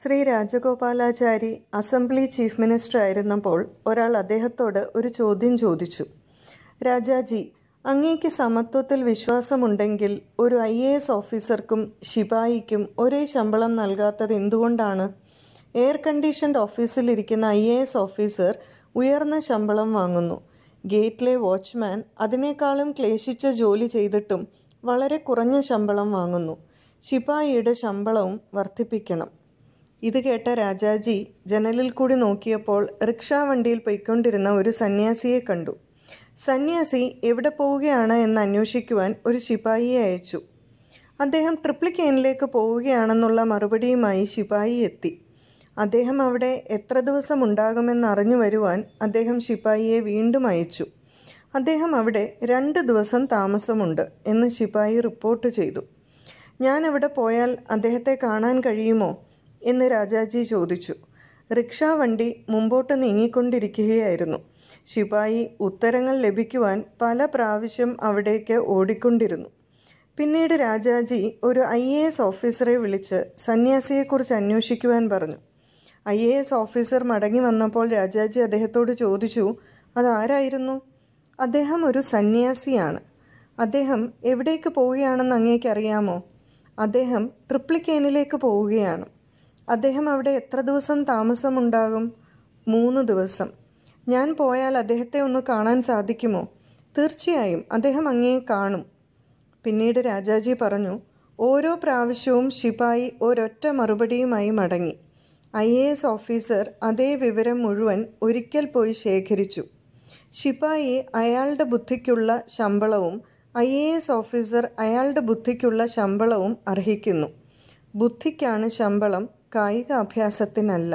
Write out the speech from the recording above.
Shri Rajagopalachari assembly chief minister ആയിരുന്നപ്പോൾ ഒരാൾ അദ്ദേഹത്തോട് ഒരു ചോദ്യം ചോദിച്ചു രാജാജി അങ്ങേക്ക് സമത്വത്തിൽ വിശ്വാസമുണ്ടെങ്കിൽ ഒരു ഐ എ എസ് ഓഫീസർക്കും ശിപായിക്കും ഒരേ ശമ്പളം നൽകാത്തത് എന്തുകൊണ്ടാണ് എയർ കണ്ടീഷൻഡ് ഓഫീസിലിരിക്കുന്ന ഐ എ എസ് ഓഫീസർ ഉയർന്ന ശമ്പളം വാങ്ങുന്നു ഗേറ്റിലെ വാച്ച്മാൻ അതിനേക്കാളും ക്ലേശിച്ച ജോലി ചെയ്തിട്ടും വളരെ കുറഞ്ഞ ശമ്പളം വാങ്ങുന്നു ശിപായിയുടെ ശമ്പളവും വർദ്ധിപ്പിക്കണം ഇത് കേട്ട രാജാജി ജനലിൽ കൂടി നോക്കിയപ്പോൾ റിക്ഷാ വണ്ടിയിൽ പൊയ്ക്കൊണ്ടിരുന്ന ഒരു സന്യാസിയെ കണ്ടു സന്യാസി എവിടെ പോവുകയാണ് എന്ന് അന്വേഷിക്കുവാൻ ഒരു ശിപായിയെ അയച്ചു അദ്ദേഹം ട്രിപ്ലിക്കേനിലേക്ക് പോവുകയാണെന്നുള്ള മറുപടിയുമായി ശിപായി എത്തി അദ്ദേഹം അവിടെ എത്ര ദിവസം ഉണ്ടാകുമെന്ന് അറിഞ്ഞു വരുവാൻ അദ്ദേഹം ശിപായിയെ വീണ്ടും അയച്ചു അദ്ദേഹം അവിടെ രണ്ട് ദിവസം താമസമുണ്ട് എന്ന് ശിപായി റിപ്പോർട്ട് ചെയ്തു ഞാൻ അവിടെ പോയാൽ അദ്ദേഹത്തെ കാണാൻ കഴിയുമോ എന്ന് രാജാജി ചോദിച്ചു റിക്ഷാ വണ്ടി മുമ്പോട്ട് നീങ്ങിക്കൊണ്ടിരിക്കുകയായിരുന്നു ശിപായി ഉത്തരങ്ങൾ ലഭിക്കുവാൻ പല പ്രാവശ്യം അവിടേക്ക് ഓടിക്കൊണ്ടിരുന്നു പിന്നീട് രാജാജി ഒരു ഐ എ എസ് ഓഫീസറെ വിളിച്ച് സന്യാസിയെക്കുറിച്ച് അന്വേഷിക്കുവാൻ പറഞ്ഞു ഐ എ എസ് ഓഫീസർ മടങ്ങി വന്നപ്പോൾ രാജാജി അദ്ദേഹത്തോട് ചോദിച്ചു അതാരായിരുന്നു അദ്ദേഹം ഒരു സന്യാസിയാണ് അദ്ദേഹം എവിടേക്ക് പോവുകയാണെന്ന് അങ്ങേക്കറിയാമോ അദ്ദേഹം ട്രിപ്ലിക്കേനിലേക്ക് പോവുകയാണ് അദ്ദേഹം അവിടെ എത്ര ദിവസം താമസമുണ്ടാകും മൂന്ന് ദിവസം ഞാൻ പോയാൽ അദ്ദേഹത്തെ ഒന്ന് കാണാൻ സാധിക്കുമോ തീർച്ചയായും അദ്ദേഹം അങ്ങേ കാണും പിന്നീട് രാജാജി പറഞ്ഞു ഓരോ പ്രാവശ്യവും ശിപായി ഒരൊറ്റ മറുപടിയുമായി മടങ്ങി ഐ എ എസ് ഓഫീസർ അതേ വിവരം മുഴുവൻ ഒരിക്കൽ പോയി ശേഖരിച്ചു ശിപായി അയാളുടെ ബുദ്ധിക്കുള്ള ശമ്പളവും ഐ എ എസ് ഓഫീസർ അയാളുടെ ബുദ്ധിക്കുള്ള ശമ്പളവും അർഹിക്കുന്നു ബുദ്ധിക്കാണ് ശമ്പളം കായിക അഭ്യാസത്തിനല്ല